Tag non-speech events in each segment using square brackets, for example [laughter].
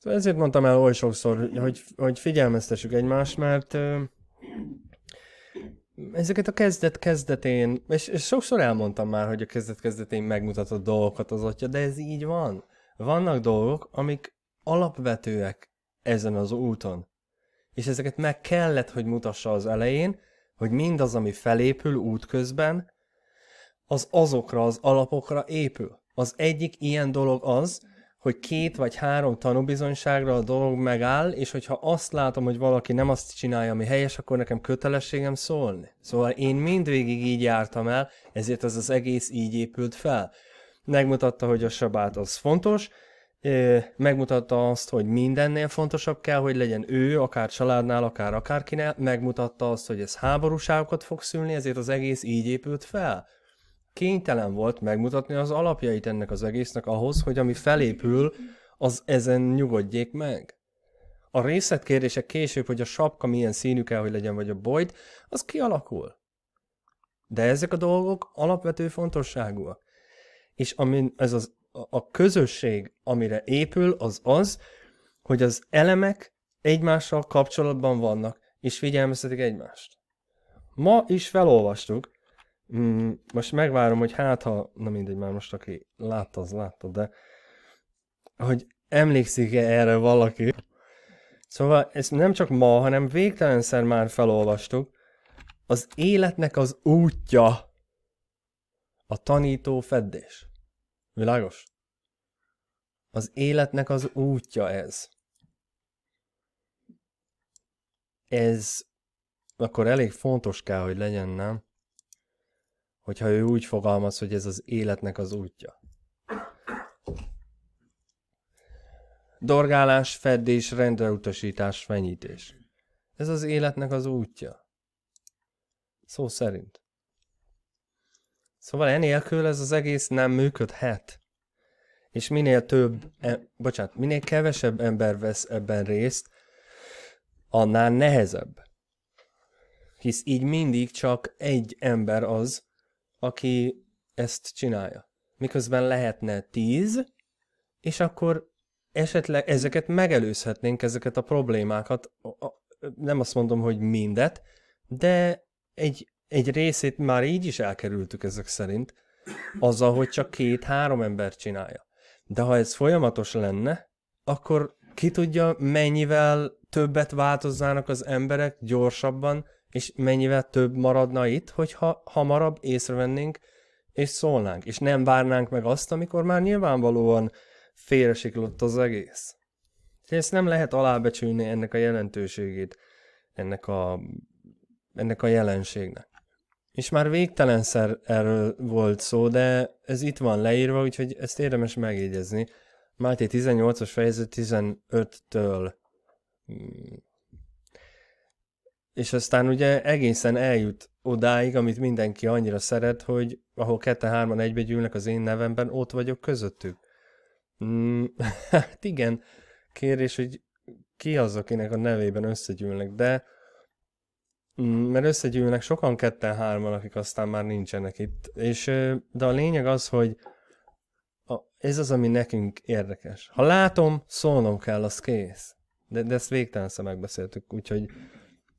Szóval ezért mondtam el oly sokszor, hogy, hogy figyelmeztessük egymást, mert ezeket a kezdet-kezdetén, és, és sokszor elmondtam már, hogy a kezdet-kezdetén megmutatott dolgokat az atya, de ez így van. Vannak dolgok, amik alapvetőek ezen az úton. És ezeket meg kellett, hogy mutassa az elején, hogy mindaz, ami felépül útközben, az azokra az alapokra épül. Az egyik ilyen dolog az, hogy két vagy három tanúbizonyságra a dolog megáll, és hogyha azt látom, hogy valaki nem azt csinálja, ami helyes, akkor nekem kötelességem szólni. Szóval én mindvégig így jártam el, ezért ez az egész így épült fel. Megmutatta, hogy a sabát az fontos, megmutatta azt, hogy mindennél fontosabb kell, hogy legyen ő, akár családnál, akár akárkinél, megmutatta azt, hogy ez háborúságokat fog szülni, ezért az egész így épült fel kénytelen volt megmutatni az alapjait ennek az egésznek ahhoz, hogy ami felépül, az ezen nyugodjék meg. A részletkérdések később, hogy a sapka milyen színű kell, hogy legyen, vagy a bojt, az kialakul. De ezek a dolgok alapvető fontosságúak. És amin ez az, a közösség, amire épül, az az, hogy az elemek egymással kapcsolatban vannak, és figyelmeztetik egymást. Ma is felolvastuk, Mm, most megvárom, hogy hát ha, na mindegy, már most aki látta, az látta, de hogy emlékszik-e erre valaki. Szóval ezt nem csak ma, hanem végtelenszer már felolvastuk. Az életnek az útja a tanító feddés. Világos? Az életnek az útja ez. Ez akkor elég fontos kell, hogy legyen, nem? hogyha ő úgy fogalmaz, hogy ez az életnek az útja. Dorgálás, feddés, rendreutasítás, fenyítés. Ez az életnek az útja. Szó szerint. Szóval enélkül ez az egész nem működhet. És minél több, em- bocsánat, minél kevesebb ember vesz ebben részt, annál nehezebb. Hisz így mindig csak egy ember az, aki ezt csinálja. Miközben lehetne tíz, és akkor esetleg ezeket megelőzhetnénk, ezeket a problémákat, nem azt mondom, hogy mindet, de egy, egy részét már így is elkerültük ezek szerint, azzal, hogy csak két-három ember csinálja. De ha ez folyamatos lenne, akkor ki tudja, mennyivel többet változnának az emberek gyorsabban, és mennyivel több maradna itt, hogyha hamarabb észrevennénk, és szólnánk, és nem várnánk meg azt, amikor már nyilvánvalóan félresiklott az egész. És ezt nem lehet alábecsülni ennek a jelentőségét, ennek a, ennek a jelenségnek. És már végtelenszer erről volt szó, de ez itt van leírva, úgyhogy ezt érdemes megjegyezni. Máté 18-as fejezet 15-től és aztán ugye egészen eljut odáig, amit mindenki annyira szeret, hogy ahol kette-hárman gyűlnek az én nevemben, ott vagyok közöttük. Mm, [laughs] hát igen, kérdés, hogy ki az, akinek a nevében összegyűlnek, de mm, mert összegyűlnek sokan ketten-hárman, akik aztán már nincsenek itt. És, de a lényeg az, hogy a, ez az, ami nekünk érdekes. Ha látom, szólnom kell, az kész. De, de ezt végtelenszer megbeszéltük, úgyhogy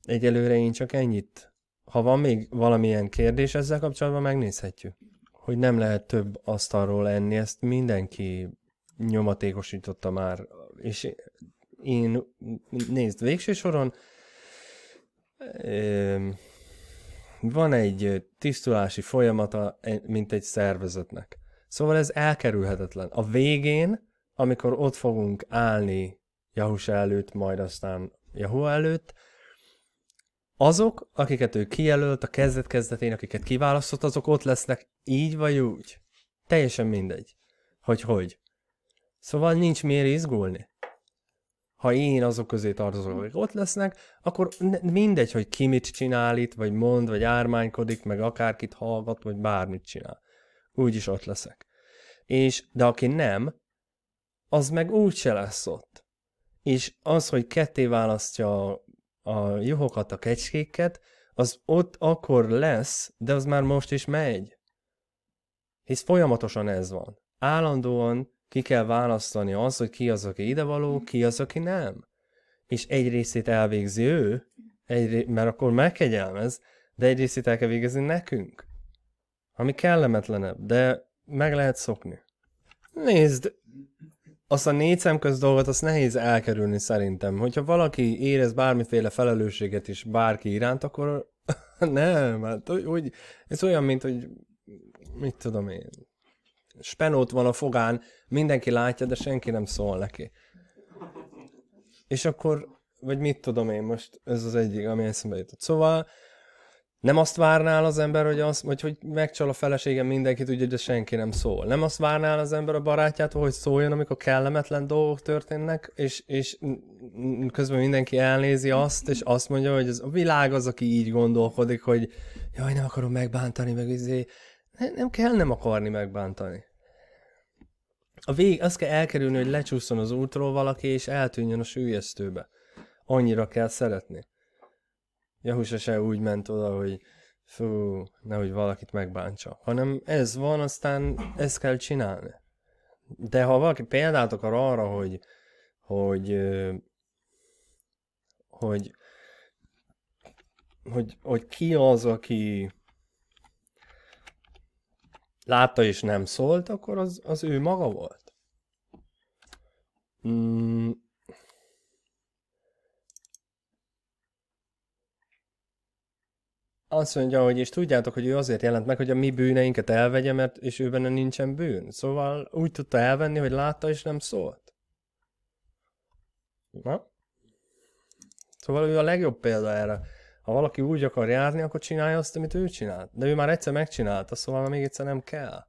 Egyelőre én csak ennyit. Ha van még valamilyen kérdés ezzel kapcsolatban, megnézhetjük. Hogy nem lehet több asztalról enni, ezt mindenki nyomatékosította már. És én, nézd, végső soron van egy tisztulási folyamata, e, mint egy szervezetnek. Szóval ez elkerülhetetlen. A végén, amikor ott fogunk állni Jahus előtt, majd aztán Jahua előtt, azok, akiket ő kijelölt a kezdet-kezdetén, akiket kiválasztott, azok ott lesznek így vagy úgy. Teljesen mindegy, hogy hogy. Szóval nincs miért izgulni. Ha én azok közé tartozom, akik ott lesznek, akkor mindegy, hogy ki mit csinál itt, vagy mond, vagy ármánykodik, meg akárkit hallgat, vagy bármit csinál. Úgyis ott leszek. És, de aki nem, az meg úgy se lesz ott. És az, hogy ketté választja a a juhokat, a kecskéket, az ott akkor lesz, de az már most is megy. Hisz folyamatosan ez van. Állandóan ki kell választani az, hogy ki az, aki idevaló, ki az, aki nem. És egy részét elvégzi ő, egy, ré... mert akkor megkegyelmez, de egy részét el kell végezni nekünk. Ami kellemetlenebb, de meg lehet szokni. Nézd, azt a négy szemköz dolgot azt nehéz elkerülni szerintem. Hogyha valaki érez bármiféle felelősséget is bárki iránt, akkor [laughs] nem, hát úgy, ez olyan, mint hogy mit tudom én, spenót van a fogán, mindenki látja, de senki nem szól neki. És akkor, vagy mit tudom én most, ez az egyik, ami eszembe jutott. Szóval nem azt várnál az ember, hogy, az, hogy, hogy megcsal a feleségem mindenkit, ugye, hogy senki nem szól. Nem azt várnál az ember a barátjától, hogy szóljon, amikor kellemetlen dolgok történnek, és, és közben mindenki elnézi azt, és azt mondja, hogy az, a világ az, aki így gondolkodik, hogy jaj, nem akarom megbántani, meg izé. Nem kell nem akarni megbántani. A vég, azt kell elkerülni, hogy lecsúszson az útról valaki, és eltűnjön a sűjesztőbe. Annyira kell szeretni. Jahusa se úgy ment oda, hogy fú, nehogy valakit megbántsa, hanem ez van, aztán ezt kell csinálni. De ha valaki példát akar arra, hogy hogy hogy hogy, hogy ki az, aki látta és nem szólt, akkor az, az ő maga volt. Mm, azt mondja, hogy és tudjátok, hogy ő azért jelent meg, hogy a mi bűneinket elvegye, mert és ő benne nincsen bűn. Szóval úgy tudta elvenni, hogy látta és nem szólt. Na? Szóval ő a legjobb példa erre. Ha valaki úgy akar járni, akkor csinálja azt, amit ő csinált. De ő már egyszer megcsinálta, szóval még egyszer nem kell.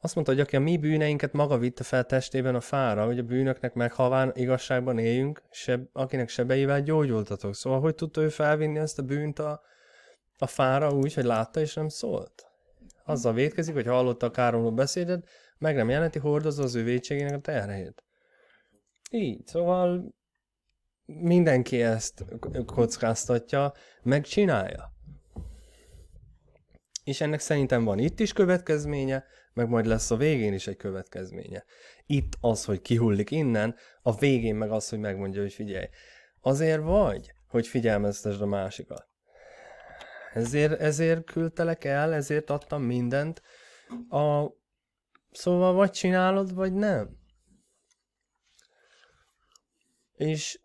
Azt mondta, hogy aki a mi bűneinket maga vitte fel testében a fára, hogy a bűnöknek meghalván igazságban éljünk, seb, akinek sebeivel gyógyultatok. Szóval hogy tudta ő felvinni ezt a bűnt a, a fára úgy, hogy látta és nem szólt. Azzal védkezik, hogy hallotta a káromló beszédet, meg nem jelenti, hordozza az ő védségének a terhét. Így, szóval mindenki ezt kockáztatja, megcsinálja. És ennek szerintem van itt is következménye, meg majd lesz a végén is egy következménye. Itt az, hogy kihullik innen, a végén meg az, hogy megmondja, hogy figyelj. Azért vagy, hogy figyelmeztesd a másikat. Ezért, ezért küldtelek el, ezért adtam mindent. A... Szóval vagy csinálod, vagy nem. És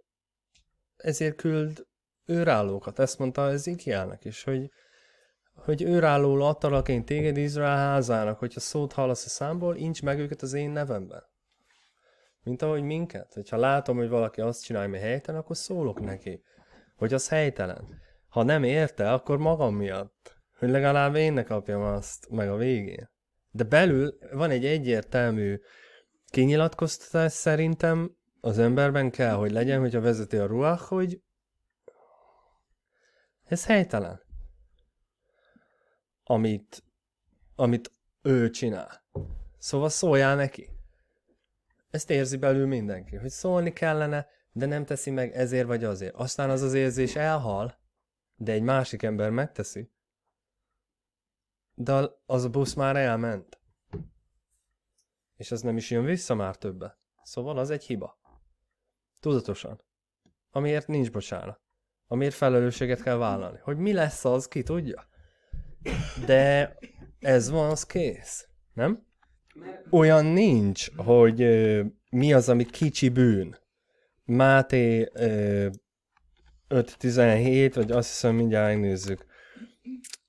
ezért küld őrállókat. Ezt mondta az Ikiának is, hogy, hogy őrálló adtalak én téged Izrael házának, hogyha szót hallasz a számból, incs meg őket az én nevemben. Mint ahogy minket. Hogyha látom, hogy valaki azt csinálja, mi helytelen, akkor szólok neki, hogy az helytelen ha nem érte, akkor magam miatt. Hogy legalább én ne kapjam azt meg a végén. De belül van egy egyértelmű kinyilatkoztatás szerintem az emberben kell, hogy legyen, hogyha vezeti a ruach, hogy ez helytelen. Amit, amit ő csinál. Szóval szóljál neki. Ezt érzi belül mindenki, hogy szólni kellene, de nem teszi meg ezért vagy azért. Aztán az az érzés elhal, de egy másik ember megteszi. De az a busz már elment. És az nem is jön vissza már többe. Szóval az egy hiba. Tudatosan. Amiért nincs bocsánat. Amiért felelősséget kell vállalni. Hogy mi lesz az, ki tudja. De ez van, az kész. Nem? Olyan nincs, hogy ö, mi az, ami kicsi bűn. Máté ö, 5.17, vagy azt hiszem mindjárt megnézzük.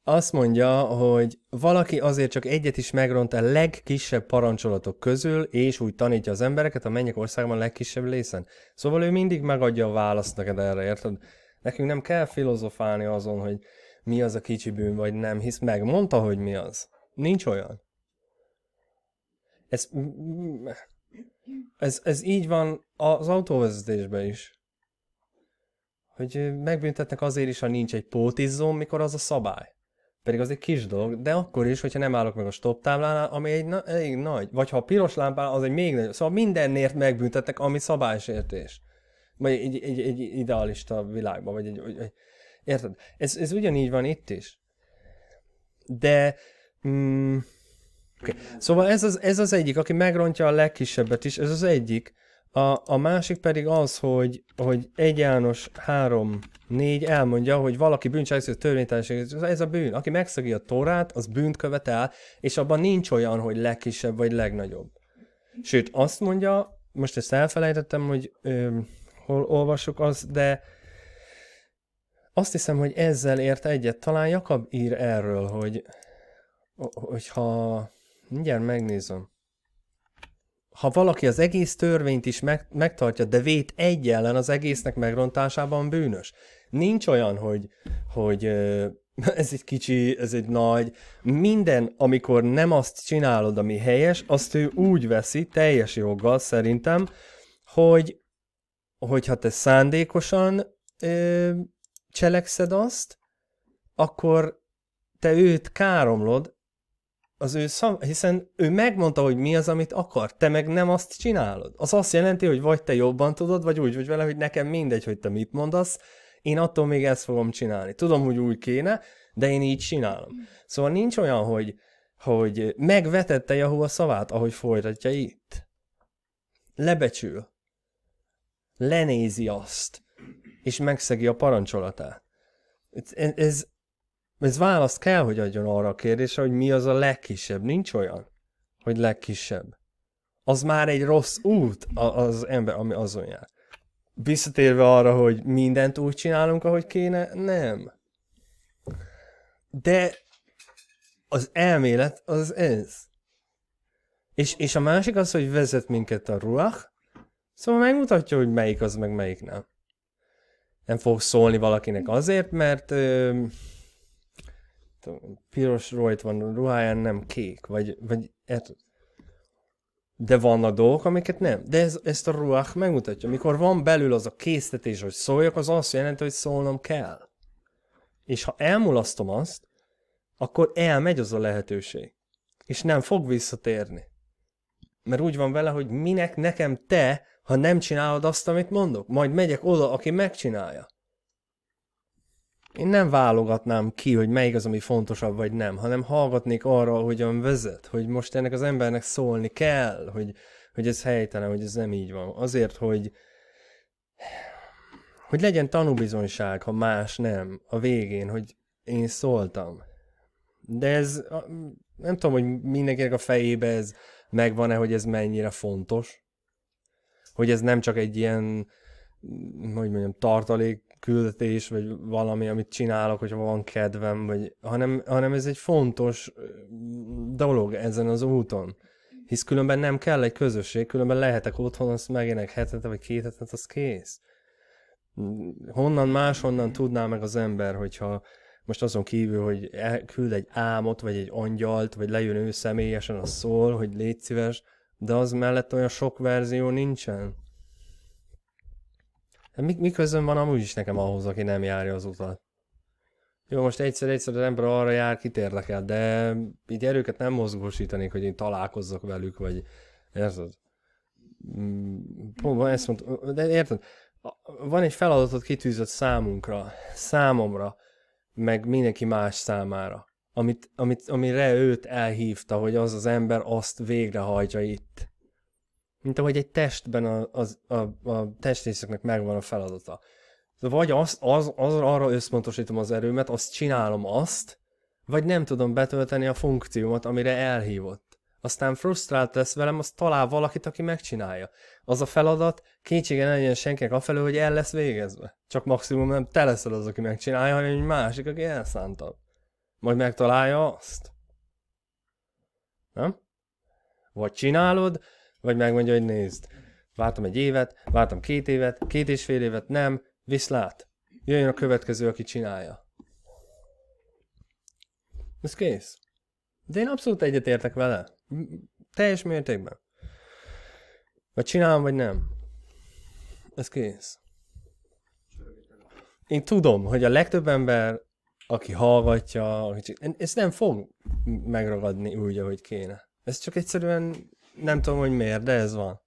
Azt mondja, hogy valaki azért csak egyet is megront a legkisebb parancsolatok közül, és úgy tanítja az embereket a mennyek országban a legkisebb részen. Szóval ő mindig megadja a választ neked erre, érted? Nekünk nem kell filozofálni azon, hogy mi az a kicsi bűn, vagy nem, hisz megmondta, hogy mi az. Nincs olyan. Ez, ez, ez így van az autóvezetésben is hogy megbüntetnek azért is, ha nincs egy pótizzom, mikor az a szabály. Pedig az egy kis dolog, de akkor is, hogyha nem állok meg a stop táblánál, ami egy na- elég nagy. Vagy ha a piros lámpán, az egy még nagyobb. Szóval mindenért megbüntetnek, ami szabálysértés. Vagy egy, egy, egy idealista világban, vagy egy, egy érted? Ez, ez ugyanígy van itt is. De mm, okay. szóval ez az, ez az egyik, aki megrontja a legkisebbet is, ez az egyik. A, a másik pedig az, hogy, hogy 1 János 3 4 elmondja, hogy valaki bűncselekvő törvénytelenség, ez a bűn. Aki megszegi a torát, az bűnt követel, és abban nincs olyan, hogy legkisebb vagy legnagyobb. Sőt, azt mondja, most ezt elfelejtettem, hogy ö, hol olvasok az, de azt hiszem, hogy ezzel ért egyet. Talán Jakab ír erről, hogy hogyha mindjárt megnézem ha valaki az egész törvényt is meg, megtartja, de vét egy ellen az egésznek megrontásában bűnös. Nincs olyan, hogy, hogy [laughs] ez egy kicsi, ez egy nagy. Minden, amikor nem azt csinálod, ami helyes, azt ő úgy veszi, teljes joggal szerintem, hogy hogyha te szándékosan ö, cselekszed azt, akkor te őt káromlod, az ő szam, hiszen ő megmondta, hogy mi az, amit akar, te meg nem azt csinálod. Az azt jelenti, hogy vagy te jobban tudod, vagy úgy vagy vele, hogy nekem mindegy, hogy te mit mondasz, én attól még ezt fogom csinálni. Tudom, hogy úgy kéne, de én így csinálom. Szóval nincs olyan, hogy, hogy megvetette a szavát, ahogy folytatja itt. Lebecsül. Lenézi azt. És megszegi a parancsolatát. Ez, ez ez választ kell, hogy adjon arra a kérdésre, hogy mi az a legkisebb. Nincs olyan, hogy legkisebb. Az már egy rossz út az ember, ami azon jár. Visszatérve arra, hogy mindent úgy csinálunk, ahogy kéne, nem. De az elmélet az ez. És, és a másik az, hogy vezet minket a ruach, szóval megmutatja, hogy melyik az, meg melyik nem. Nem fog szólni valakinek azért, mert... Ö, piros rojt van ruháján, nem kék, vagy, vagy et, de vannak dolgok, amiket nem. De ez, ezt a ruach megmutatja. Mikor van belül az a késztetés, hogy szóljak, az azt jelenti, hogy szólnom kell. És ha elmulasztom azt, akkor elmegy az a lehetőség. És nem fog visszatérni. Mert úgy van vele, hogy minek nekem te, ha nem csinálod azt, amit mondok. Majd megyek oda, aki megcsinálja én nem válogatnám ki, hogy melyik az, ami fontosabb, vagy nem, hanem hallgatnék arra, hogyan vezet, hogy most ennek az embernek szólni kell, hogy, hogy ez helytelen, hogy ez nem így van. Azért, hogy hogy legyen tanúbizonyság, ha más nem, a végén, hogy én szóltam. De ez, nem tudom, hogy mindenkinek a fejébe ez megvan-e, hogy ez mennyire fontos. Hogy ez nem csak egy ilyen, hogy mondjam, tartalék küldetés, vagy valami, amit csinálok, hogyha van kedvem, vagy, hanem, hanem ez egy fontos dolog ezen az úton. Hisz különben nem kell egy közösség, különben lehetek otthon, azt megének hetet vagy két hetet, az kész. Honnan máshonnan tudná meg az ember, hogyha most azon kívül, hogy e, küld egy álmot, vagy egy angyalt, vagy lejön ő személyesen, az szól, hogy légy szíves, de az mellett olyan sok verzió nincsen. Mik, miközben van amúgy is nekem ahhoz, aki nem járja az utat. Jó, most egyszer-egyszer az ember arra jár, kit érdekel, de így erőket nem mozgósítanék, hogy én találkozzak velük, vagy érted? Próbálom mm, ezt mondtam, de érted? Van egy feladatot kitűzött számunkra, számomra, meg mindenki más számára, amit, amit, amire őt elhívta, hogy az az ember azt végrehajtja itt mint ahogy egy testben a, a, a, a testrészeknek megvan a feladata. Vagy az, az, az, arra összpontosítom az erőmet, azt csinálom azt, vagy nem tudom betölteni a funkciómat, amire elhívott. Aztán frusztrált lesz velem, az talál valakit, aki megcsinálja. Az a feladat kétségen ne legyen senkinek afelől, hogy el lesz végezve. Csak maximum nem te leszel az, aki megcsinálja, hanem egy másik, aki elszántabb. Majd megtalálja azt. Nem? Vagy csinálod, vagy megmondja, hogy nézd, vártam egy évet, vártam két évet, két és fél évet, nem, viszlát. Jöjjön a következő, aki csinálja. Ez kész. De én abszolút egyetértek vele. Teljes mértékben. Vagy csinálom, vagy nem. Ez kész. Én tudom, hogy a legtöbb ember, aki hallgatja, aki ezt nem fog megragadni úgy, ahogy kéne. Ez csak egyszerűen nem tudom, hogy miért, de ez van.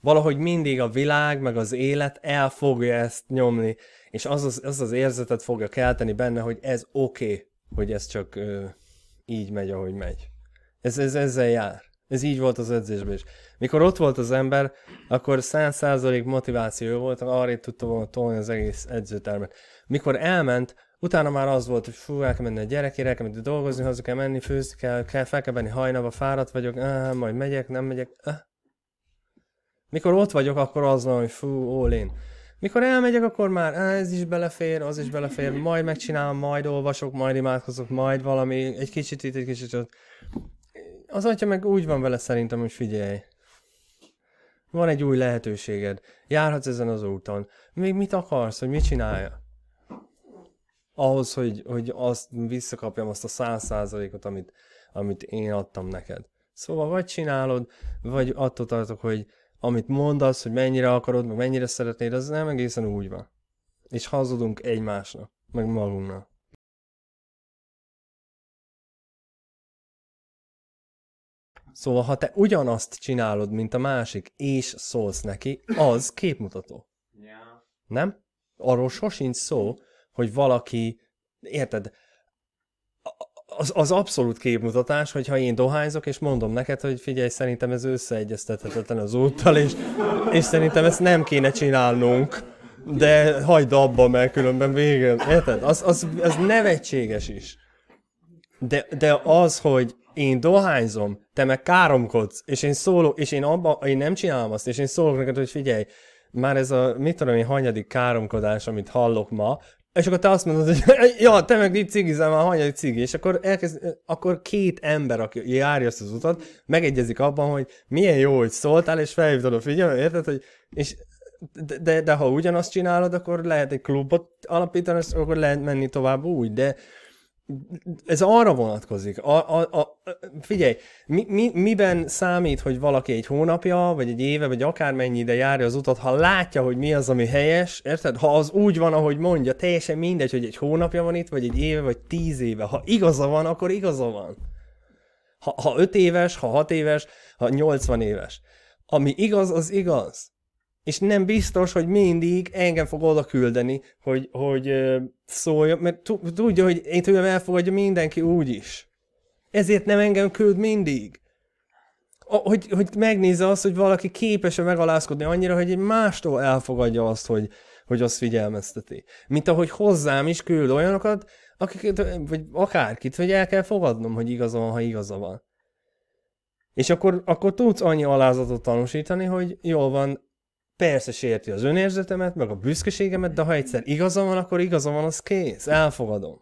Valahogy mindig a világ, meg az élet el fogja ezt nyomni, és az az, az, az érzetet fogja kelteni benne, hogy ez oké, okay, hogy ez csak ö, így megy, ahogy megy. Ez, ez ezzel jár. Ez így volt az edzésben is. Mikor ott volt az ember, akkor 100% motiváció volt, arra tudta volna tolni az egész edzőtermet. Mikor elment, Utána már az volt, hogy fú, el kell menni a gyerekére, el kell menni dolgozni, haza kell menni, főzni kell, kell fel kell menni hajnalba, fáradt vagyok, áh, majd megyek, nem megyek. Áh. Mikor ott vagyok, akkor az van, hogy fú, all in. Mikor elmegyek, akkor már ez is belefér, az is belefér, majd megcsinálom, majd olvasok, majd imádkozok, majd valami, egy kicsit itt, egy kicsit ott. Az atya meg úgy van vele szerintem, hogy figyelj, van egy új lehetőséged, járhatsz ezen az úton, még mit akarsz, hogy mit csinálja? ahhoz, hogy, hogy azt visszakapjam azt a száz százalékot, amit, amit én adtam neked. Szóval vagy csinálod, vagy attól tartok, hogy amit mondasz, hogy mennyire akarod, meg mennyire szeretnéd, az nem egészen úgy van. És hazudunk egymásnak, meg magunknak. Szóval, ha te ugyanazt csinálod, mint a másik, és szólsz neki, az képmutató. Yeah. Nem? Arról sosincs szó, hogy valaki, érted, az, az abszolút képmutatás, hogyha én dohányzok, és mondom neked, hogy figyelj, szerintem ez összeegyeztethetetlen az úttal, és, és szerintem ezt nem kéne csinálnunk, de hagyd abba, mert különben vége. Érted? Az, az, az nevetséges is. De, de az, hogy én dohányzom, te meg káromkodsz, és én szólok, és én abba, én nem csinálom azt, és én szólok neked, hogy figyelj, már ez a, mit tudom én, hanyadik káromkodás, amit hallok ma, és akkor te azt mondod, hogy [laughs] ja, te meg itt cigizel már hanyadik cigi, és akkor, elkezd, akkor két ember, aki járja ezt az utat, megegyezik abban, hogy milyen jó, hogy szóltál, és felhívtad a figyelmet, érted, hogy, és de, de, de ha ugyanazt csinálod, akkor lehet egy klubot alapítani, és akkor lehet menni tovább úgy, de ez arra vonatkozik. A, a, a, figyelj, mi, mi, miben számít, hogy valaki egy hónapja, vagy egy éve, vagy akármennyi ide járja az utat, ha látja, hogy mi az, ami helyes, érted? Ha az úgy van, ahogy mondja, teljesen mindegy, hogy egy hónapja van itt, vagy egy éve, vagy tíz éve. Ha igaza van, akkor igaza van. Ha, ha öt éves, ha hat éves, ha nyolcvan éves. Ami igaz, az igaz és nem biztos, hogy mindig engem fog oda küldeni, hogy, hogy szóljon, mert tudja, hogy én tőlem elfogadja mindenki úgy is. Ezért nem engem küld mindig. Hogy, hogy megnézze azt, hogy valaki képes-e megalázkodni annyira, hogy egy mástól elfogadja azt, hogy, hogy azt figyelmezteti. Mint ahogy hozzám is küld olyanokat, akiket, vagy akárkit, hogy el kell fogadnom, hogy igaza van, ha igaza van. És akkor, akkor tudsz annyi alázatot tanúsítani, hogy jól van, Persze sérti az önérzetemet, meg a büszkeségemet, de ha egyszer igaza van, akkor igaza van, az kész, elfogadom.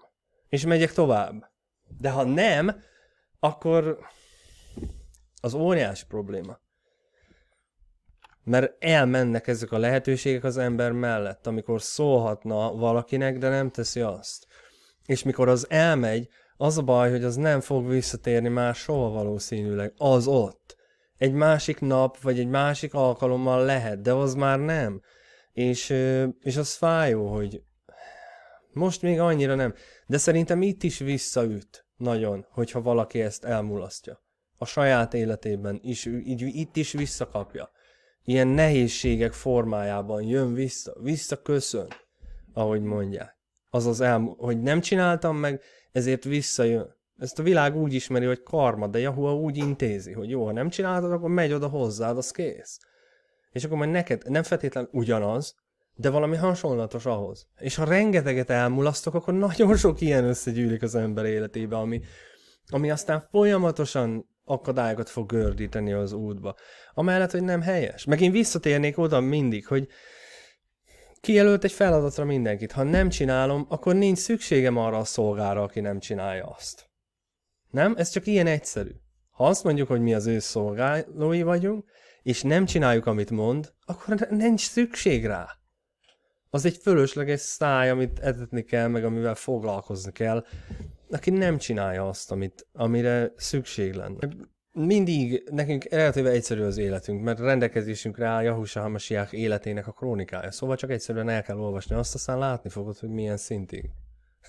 És megyek tovább. De ha nem, akkor az óriási probléma. Mert elmennek ezek a lehetőségek az ember mellett, amikor szólhatna valakinek, de nem teszi azt. És mikor az elmegy, az a baj, hogy az nem fog visszatérni már soha valószínűleg. Az ott egy másik nap, vagy egy másik alkalommal lehet, de az már nem. És, és az fájó, hogy most még annyira nem. De szerintem itt is visszaüt nagyon, hogyha valaki ezt elmulasztja. A saját életében is, így, itt is visszakapja. Ilyen nehézségek formájában jön vissza, visszaköszön, ahogy mondják. Azaz, elmú- hogy nem csináltam meg, ezért visszajön. Ezt a világ úgy ismeri, hogy karma, de Yahoo úgy intézi, hogy jó, ha nem csináltad, akkor megy oda hozzád, az kész. És akkor majd neked nem feltétlen ugyanaz, de valami hasonlatos ahhoz. És ha rengeteget elmulasztok, akkor nagyon sok ilyen összegyűlik az ember életébe, ami, ami aztán folyamatosan akadályokat fog gördíteni az útba. Amellett, hogy nem helyes. Meg én visszatérnék oda mindig, hogy kijelölt egy feladatra mindenkit. Ha nem csinálom, akkor nincs szükségem arra a szolgára, aki nem csinálja azt. Nem? Ez csak ilyen egyszerű. Ha azt mondjuk, hogy mi az ő szolgálói vagyunk, és nem csináljuk, amit mond, akkor nincs szükség rá. Az egy fölösleges száj, amit etetni kell, meg amivel foglalkozni kell, aki nem csinálja azt, amit, amire szükség lenne. Mindig nekünk relatíve egyszerű az életünk, mert rendelkezésünkre áll Jahusa Hamasiák életének a krónikája, szóval csak egyszerűen el kell olvasni, azt aztán látni fogod, hogy milyen szintig.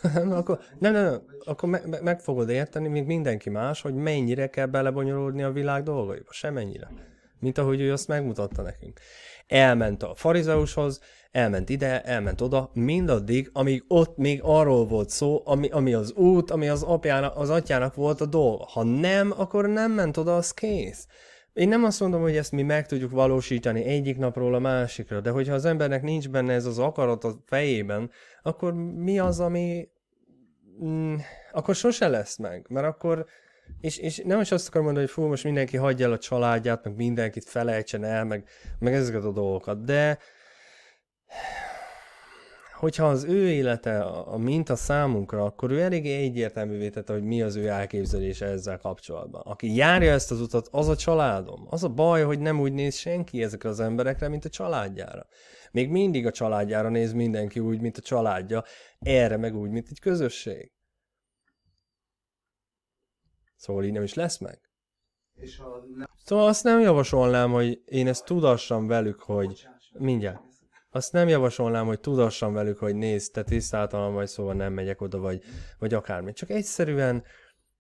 [laughs] nem, akkor, nem, nem, nem, akkor me, me, meg fogod érteni, mint mindenki más, hogy mennyire kell belebonyolódni a világ dolgaiba, semennyire. Mint ahogy ő azt megmutatta nekünk. Elment a farizeushoz, elment ide, elment oda, mindaddig, amíg ott még arról volt szó, ami, ami az út, ami az, apjának, az atyának volt a dolga. Ha nem, akkor nem ment oda, az kész. Én nem azt mondom, hogy ezt mi meg tudjuk valósítani egyik napról a másikra, de hogyha az embernek nincs benne ez az akarat a fejében, akkor mi az, ami... Mm, akkor sose lesz meg, mert akkor... És, és nem is azt akarom mondani, hogy fú, most mindenki hagyja el a családját, meg mindenkit felejtsen el, meg, meg ezeket a dolgokat, de hogyha az ő élete a minta számunkra, akkor ő eléggé egyértelművé tette, hogy mi az ő elképzelése ezzel kapcsolatban. Aki járja ezt az utat, az a családom. Az a baj, hogy nem úgy néz senki ezekre az emberekre, mint a családjára. Még mindig a családjára néz mindenki úgy, mint a családja, erre meg úgy, mint egy közösség. Szóval így nem is lesz meg. És ha nem... Szóval azt nem javasolnám, hogy én ezt tudassam velük, hogy mindjárt. Azt nem javasolnám, hogy tudassam velük, hogy nézd, te tisztáltalan vagy, szóval nem megyek oda, vagy, vagy akármi. Csak egyszerűen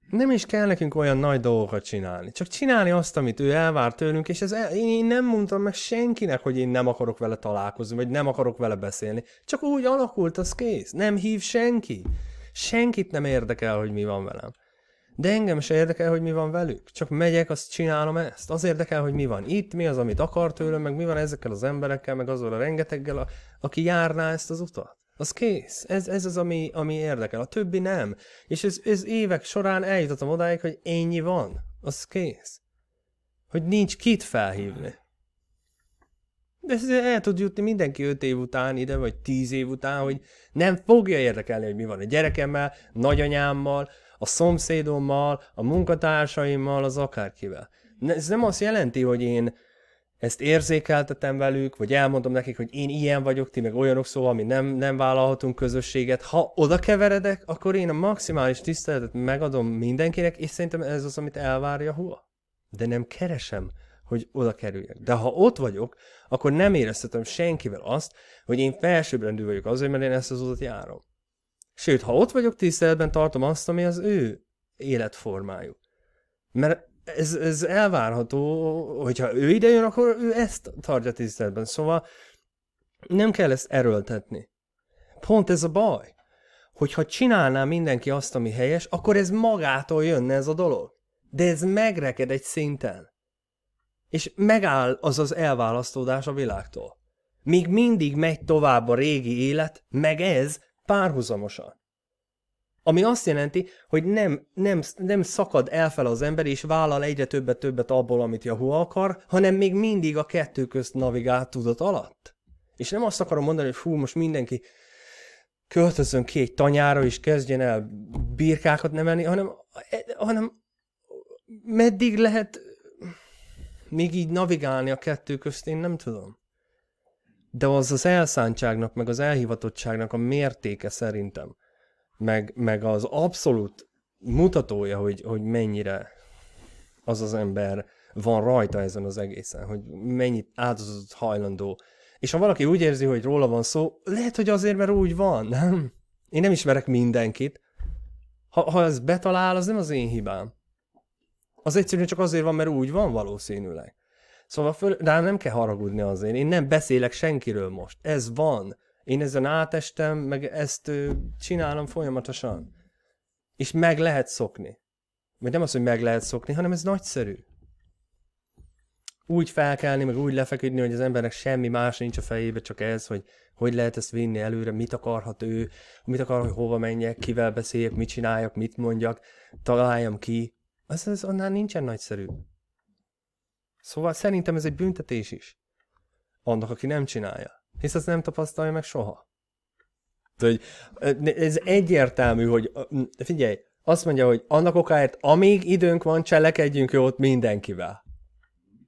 nem is kell nekünk olyan nagy dolgokat csinálni. Csak csinálni azt, amit ő elvár tőlünk, és ez el, én, én nem mondtam meg senkinek, hogy én nem akarok vele találkozni, vagy nem akarok vele beszélni. Csak úgy alakult, az kész. Nem hív senki. Senkit nem érdekel, hogy mi van velem. De engem se érdekel, hogy mi van velük. Csak megyek, azt csinálom ezt. Az érdekel, hogy mi van itt, mi az, amit akar tőlem, meg mi van ezekkel az emberekkel, meg azzal a rengeteggel, a, aki járná ezt az utat. Az kész. Ez, ez az, ami, ami érdekel. A többi nem. És ez, ez évek során eljutottam odáig, hogy ennyi van. Az kész. Hogy nincs kit felhívni. De ez el tud jutni mindenki 5 év után ide, vagy 10 év után, hogy nem fogja érdekelni, hogy mi van a gyerekemmel, nagyanyámmal, a szomszédommal, a munkatársaimmal, az akárkivel. Ez nem azt jelenti, hogy én ezt érzékeltetem velük, vagy elmondom nekik, hogy én ilyen vagyok, ti meg olyanok, szóval mi nem, nem vállalhatunk közösséget. Ha oda keveredek, akkor én a maximális tiszteletet megadom mindenkinek, és szerintem ez az, amit elvárja hua. De nem keresem, hogy oda kerüljek. De ha ott vagyok, akkor nem éreztetem senkivel azt, hogy én felsőbbrendű vagyok azért, mert én ezt az utat járom. Sőt, ha ott vagyok, tiszteletben tartom azt, ami az ő életformájuk. Mert ez, ez elvárható, hogyha ő ide jön, akkor ő ezt tartja tiszteletben. Szóval nem kell ezt erőltetni. Pont ez a baj, hogyha csinálná mindenki azt, ami helyes, akkor ez magától jönne ez a dolog. De ez megreked egy szinten. És megáll az az elválasztódás a világtól. Még mindig megy tovább a régi élet, meg ez, párhuzamosan. Ami azt jelenti, hogy nem, nem, nem szakad elfel az ember, és vállal egyre többet-többet abból, amit Yahoo akar, hanem még mindig a kettő közt navigált tudat alatt. És nem azt akarom mondani, hogy fú, most mindenki költözön ki egy tanyára, és kezdjen el birkákat nem enni, hanem, hanem meddig lehet még így navigálni a kettő közt, én nem tudom de az az elszántságnak, meg az elhivatottságnak a mértéke szerintem, meg, meg az abszolút mutatója, hogy, hogy mennyire az az ember van rajta ezen az egészen, hogy mennyit áldozott hajlandó. És ha valaki úgy érzi, hogy róla van szó, lehet, hogy azért, mert úgy van, nem? Én nem ismerek mindenkit. Ha, ha ez betalál, az nem az én hibám. Az egyszerűen csak azért van, mert úgy van valószínűleg. Szóval föl, de nem kell haragudni azért, én nem beszélek senkiről most, ez van. Én ezen átestem, meg ezt ö, csinálom folyamatosan. És meg lehet szokni. Mert nem az, hogy meg lehet szokni, hanem ez nagyszerű. Úgy felkelni, meg úgy lefeküdni, hogy az embernek semmi más nincs a fejébe, csak ez, hogy hogy lehet ezt vinni előre, mit akarhat ő, mit akar, hogy hova menjek, kivel beszéljek, mit csináljak, mit mondjak, találjam ki. Az, az annál nincsen nagyszerű. Szóval szerintem ez egy büntetés is. Annak, aki nem csinálja. Hisz azt nem tapasztalja meg soha. Hogy eh, ez egyértelmű, hogy eh, figyelj, azt mondja, hogy annak okáért, amíg időnk van, cselekedjünk jót mindenkivel.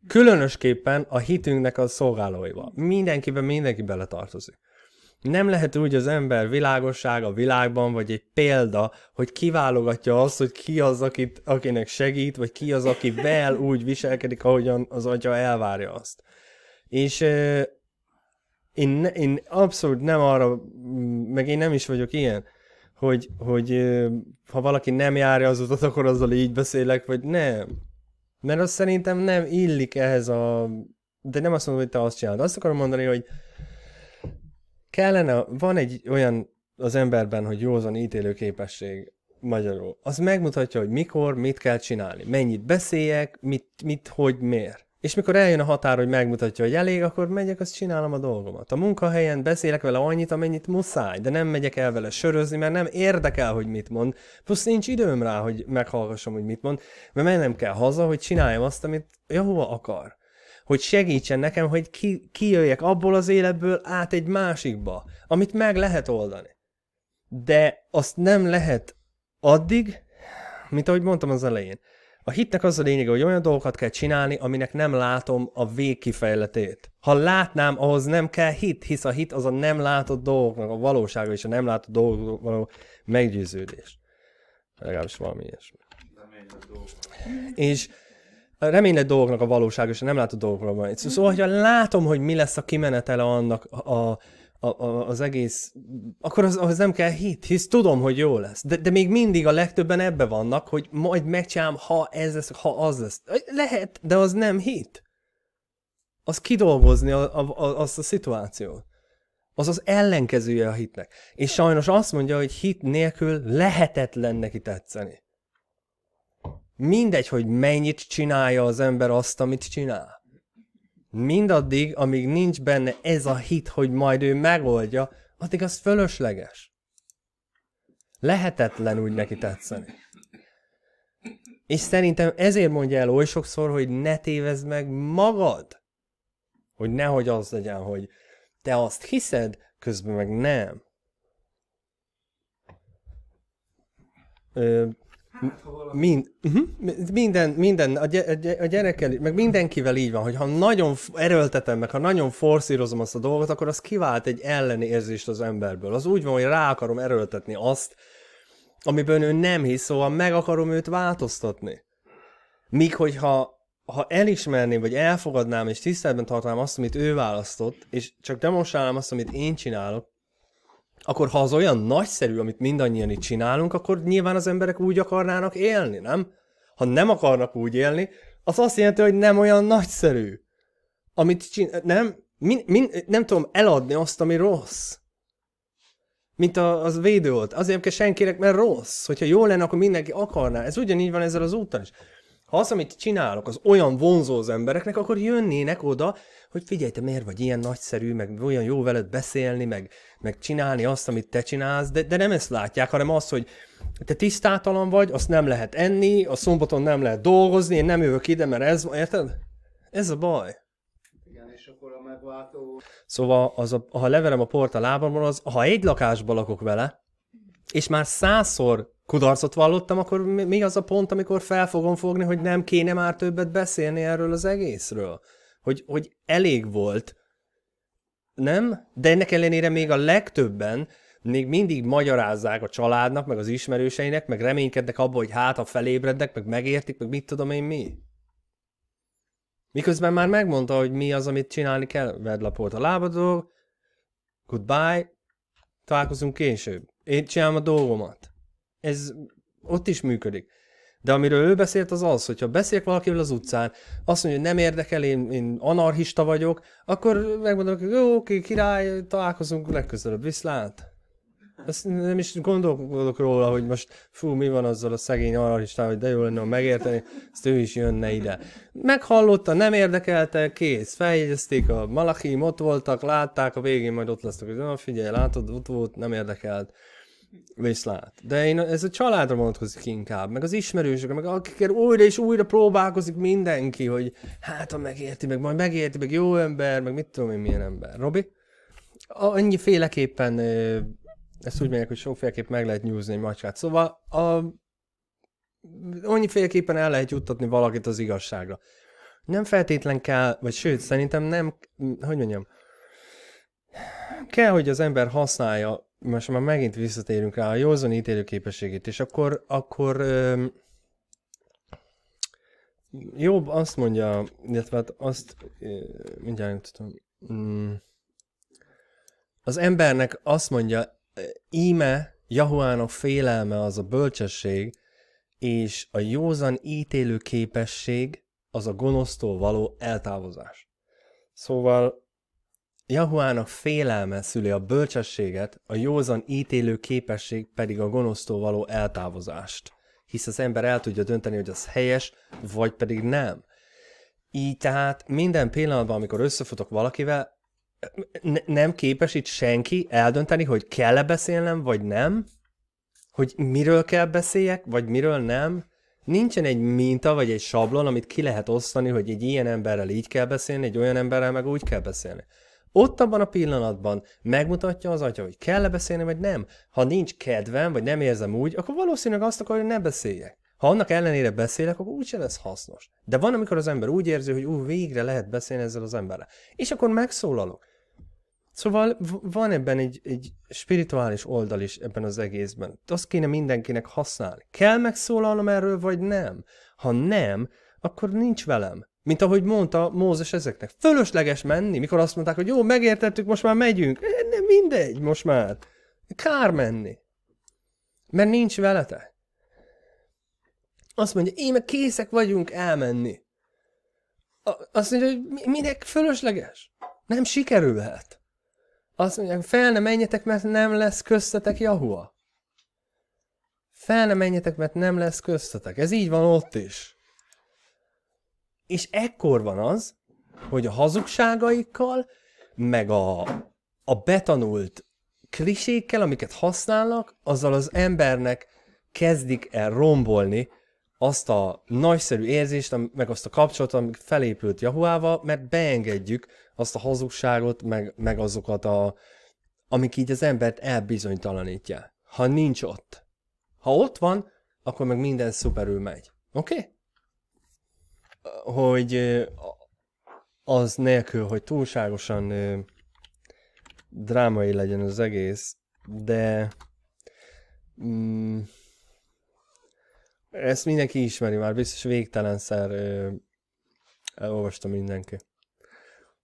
Különösképpen a hitünknek a szolgálóival. Mindenkiben mindenki beletartozik. Nem lehet úgy az ember világosság a világban, vagy egy példa, hogy kiválogatja azt, hogy ki az, akit, akinek segít, vagy ki az, aki vel úgy viselkedik, ahogyan az atya elvárja azt. És euh, én, ne, én abszolút nem arra, meg én nem is vagyok ilyen, hogy, hogy euh, ha valaki nem járja az utat, akkor azzal így beszélek, vagy nem. Mert azt szerintem nem illik ehhez a... De nem azt mondom, hogy te azt csinálod. Azt akarom mondani, hogy kellene, van egy olyan az emberben, hogy józan ítélő képesség magyarul. Az megmutatja, hogy mikor, mit kell csinálni, mennyit beszéljek, mit, mit hogy, miért. És mikor eljön a határ, hogy megmutatja, hogy elég, akkor megyek, azt csinálom a dolgomat. A munkahelyen beszélek vele annyit, amennyit muszáj, de nem megyek el vele sörözni, mert nem érdekel, hogy mit mond. Plusz nincs időm rá, hogy meghallgassam, hogy mit mond, mert mennem kell haza, hogy csináljam azt, amit Jehova akar hogy segítsen nekem, hogy ki, kijöjjek abból az életből át egy másikba, amit meg lehet oldani. De azt nem lehet addig, mint ahogy mondtam az elején. A hitnek az a lényege, hogy olyan dolgokat kell csinálni, aminek nem látom a végkifejletét. Ha látnám, ahhoz nem kell hit, hisz a hit az a nem látott dolgoknak a valósága és a nem látott dolgoknak való meggyőződés. Legalábbis valami ilyesmi. És reménylek dolgoknak a és nem látod dolgokról van. Szóval, hogyha látom, hogy mi lesz a kimenetele annak a, a, a, az egész, akkor az, az nem kell hit, hisz tudom, hogy jó lesz. De, de még mindig a legtöbben ebbe vannak, hogy majd megcsinálom, ha ez lesz, ha az lesz. Lehet, de az nem hit. Az kidolgozni a, a, a, azt a szituációt. Az az ellenkezője a hitnek. És sajnos azt mondja, hogy hit nélkül lehetetlen neki tetszeni. Mindegy, hogy mennyit csinálja az ember azt, amit csinál. Mindaddig, amíg nincs benne ez a hit, hogy majd ő megoldja, addig az fölösleges. Lehetetlen úgy neki tetszeni. És szerintem ezért mondja el oly sokszor, hogy ne tévezd meg magad. Hogy nehogy az legyen, hogy te azt hiszed, közben meg nem. Ö, Hát, mind, uh-huh. minden, minden, a, gy- a gyerekkel, meg mindenkivel így van, hogy ha nagyon erőltetem, meg ha nagyon forszírozom azt a dolgot, akkor az kivált egy elleni érzést az emberből. Az úgy van, hogy rá akarom erőltetni azt, amiben ő nem hisz, szóval meg akarom őt változtatni. Míg hogyha ha elismerném, vagy elfogadnám, és tiszteletben tartanám azt, amit ő választott, és csak demonstrálnám azt, amit én csinálok, akkor ha az olyan nagyszerű, amit mindannyian itt csinálunk, akkor nyilván az emberek úgy akarnának élni, nem? Ha nem akarnak úgy élni, az azt jelenti, hogy nem olyan nagyszerű. Amit csinál, nem? Min, min, nem tudom eladni azt, ami rossz. Mint a, az védőolt. Azért nem kell senkinek, mert rossz. Hogyha jó lenne, akkor mindenki akarná. Ez ugyanígy van ezzel az úton is. Ha az, amit csinálok, az olyan vonzó az embereknek, akkor jönnének oda, hogy figyelj, te miért vagy ilyen nagyszerű, meg olyan jó veled beszélni, meg, meg csinálni azt, amit te csinálsz, de, de nem ezt látják, hanem az, hogy te tisztátalan vagy, azt nem lehet enni, a szombaton nem lehet dolgozni, én nem jövök ide, mert ez, érted? Ez a baj. Igen, és akkor a megváltó... Szóval, az a, ha leverem a port a lábamon, az, ha egy lakásba lakok vele, és már százszor kudarcot vallottam, akkor mi az a pont, amikor fel fogom fogni, hogy nem kéne már többet beszélni erről az egészről? hogy, hogy elég volt, nem? De ennek ellenére még a legtöbben még mindig magyarázzák a családnak, meg az ismerőseinek, meg reménykednek abba, hogy hát, ha felébrednek, meg megértik, meg mit tudom én mi. Miközben már megmondta, hogy mi az, amit csinálni kell, vedd lapolt a lábadról, goodbye, találkozunk később. Én csinálom a dolgomat. Ez ott is működik. De amiről ő beszélt, az az, hogyha beszélek valakivel az utcán, azt mondja, hogy nem érdekel, én, én anarchista vagyok, akkor megmondom, hogy jó, oké, király, találkozunk legközelebb, viszlát. Ezt nem is gondolkodok róla, hogy most fú, mi van azzal a szegény anarchistával, hogy de jó lenne, ha megérteni, ezt ő is jönne ide. Meghallotta, nem érdekelte, kész, feljegyezték, a malachim ott voltak, látták, a végén majd ott lesznek, hogy figyelj, látod, ott volt, nem érdekelt. Viszlát. De én, ez a családra vonatkozik inkább, meg az ismerősökre, meg akikkel újra és újra próbálkozik mindenki, hogy hát ha megérti, meg majd megérti, meg jó ember, meg mit tudom én milyen ember. Robi? Annyi féleképpen, ezt úgy mondják, hogy sokféleképp meg lehet nyúzni egy macskát. Szóval a, féleképpen el lehet juttatni valakit az igazságra. Nem feltétlen kell, vagy sőt, szerintem nem, hogy mondjam, kell, hogy az ember használja most már megint visszatérünk rá a józan ítélő képességét, és akkor, akkor jobb azt mondja, illetve hát azt mindjárt nem tudom. Mm, az embernek azt mondja, íme Jahuának félelme az a bölcsesség, és a józan ítélő képesség az a gonosztól való eltávozás. Szóval Jahuának félelme szüli a bölcsességet, a józan ítélő képesség pedig a gonosztól való eltávozást. Hisz az ember el tudja dönteni, hogy az helyes, vagy pedig nem. Így tehát minden pillanatban, amikor összefutok valakivel, nem képes itt senki eldönteni, hogy kell-e beszélnem, vagy nem? Hogy miről kell beszéljek, vagy miről nem? Nincsen egy minta, vagy egy sablon, amit ki lehet osztani, hogy egy ilyen emberrel így kell beszélni, egy olyan emberrel meg úgy kell beszélni. Ott abban a pillanatban megmutatja az atya, hogy kell-e beszélni, vagy nem. Ha nincs kedvem, vagy nem érzem úgy, akkor valószínűleg azt akarja, hogy ne beszéljek. Ha annak ellenére beszélek, akkor úgyse lesz hasznos. De van, amikor az ember úgy érzi, hogy ú, végre lehet beszélni ezzel az emberrel. És akkor megszólalok. Szóval van ebben egy, egy spirituális oldal is ebben az egészben. Azt kéne mindenkinek használni. Kell megszólalnom erről, vagy nem? Ha nem, akkor nincs velem. Mint ahogy mondta Mózes ezeknek. Fölösleges menni, mikor azt mondták, hogy jó, megértettük, most már megyünk. Eh, nem mindegy, most már. Kár menni. Mert nincs velete. Azt mondja, én meg készek vagyunk elmenni. Azt mondja, hogy minek fölösleges? Nem sikerülhet. Azt mondja, fel ne menjetek, mert nem lesz köztetek Jahua. Fel ne menjetek, mert nem lesz köztetek. Ez így van ott is. És ekkor van az, hogy a hazugságaikkal, meg a, a betanult klisékkel, amiket használnak, azzal az embernek kezdik el rombolni azt a nagyszerű érzést, meg azt a kapcsolatot, amik felépült Jahuával, mert beengedjük azt a hazugságot, meg, meg azokat a, amik így az embert elbizonytalanítják. Ha nincs ott. Ha ott van, akkor meg minden szuperül megy. Oké? Okay? hogy az nélkül, hogy túlságosan drámai legyen az egész, de mm, ezt mindenki ismeri már, biztos végtelenszer ö, elolvasta mindenki.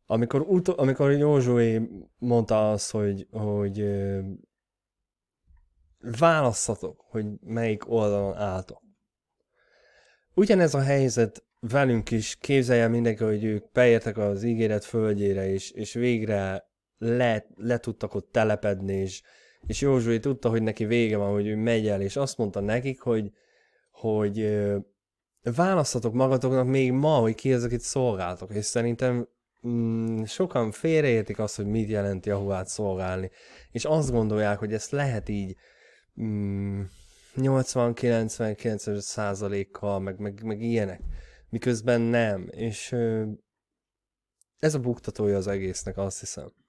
Amikor, utol, amikor Józsué mondta azt, hogy, hogy választhatok, hogy melyik oldalon álltok. Ugyanez a helyzet velünk is képzelje mindenki, hogy ők beértek az ígéret földjére, és, és végre le, le tudtak ott telepedni, és, és Józsui tudta, hogy neki vége van, hogy ő megy el, és azt mondta nekik, hogy, hogy választhatok választatok magatoknak még ma, hogy ki az, akit szolgáltok, és szerintem mm, sokan félreértik azt, hogy mit jelent Jahuát szolgálni, és azt gondolják, hogy ezt lehet így mm, 80 90 százalékkal, meg, meg, meg ilyenek miközben nem, és ez a buktatója az egésznek, azt hiszem.